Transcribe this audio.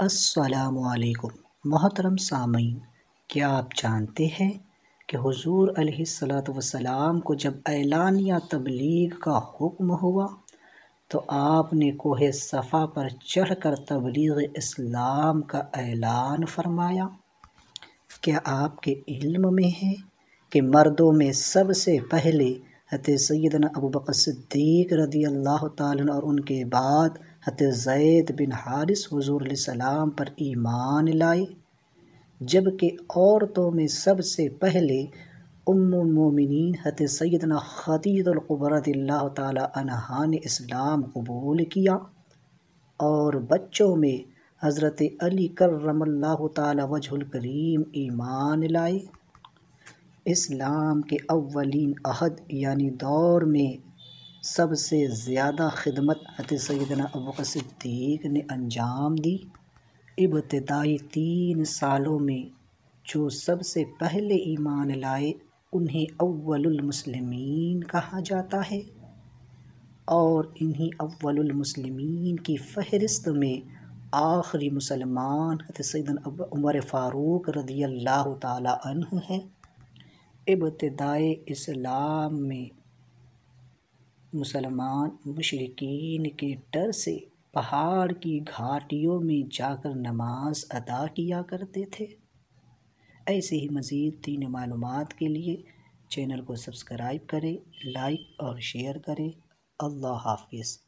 अस्सलाम मोहतरम सामीन क्या आप जानते हैं कि हुजूर वसलाम को जब ऐलानिया तबलीग का हुक्म हुआ तो आपने कोह सफ़ा पर चढ़कर तबलीग इस्लाम का ऐलान फरमाया क्या आपके इल्म में है कि मर्दों में सबसे पहले हत सैदन अबू रदी अल्लाह तालन और उनके बाद हत जैद बिन हारिस हजूर सलाम पर ईमान लाए जबकि औरतों में सबसे पहले उमिन हत सैदना ख़दीदुल्क़ुबरदिल्ला तहा ने इस्लाम कबूल किया और बच्चों में हज़रत अली करमल्ला तजुल करीम ईमान लाए इस्लाम के अवलिन अहद यानी दौर में सबसे ज़्यादा खिदमत हत सदना अबू ने अंजाम दी इब्तदाई तीन सालों में जो सबसे पहले ईमान लाए उन्हें अव्वलमसलमिन कहा जाता है और इन्हीं अव्वलमसलमिन की फहरिस्त में आखिरी मुसलमान हत अब उमर फ़ारूक रदी अल्लाह तन हैं इब्तदाई इस्लाम में मुसलमान मुशरकिन के डर से पहाड़ की घाटियों में जाकर नमाज अदा किया करते थे ऐसे ही मज़ीद तीन मालूम के लिए चैनल को सब्सक्राइब करें लाइक और शेयर करें अल्लाह हाफिज़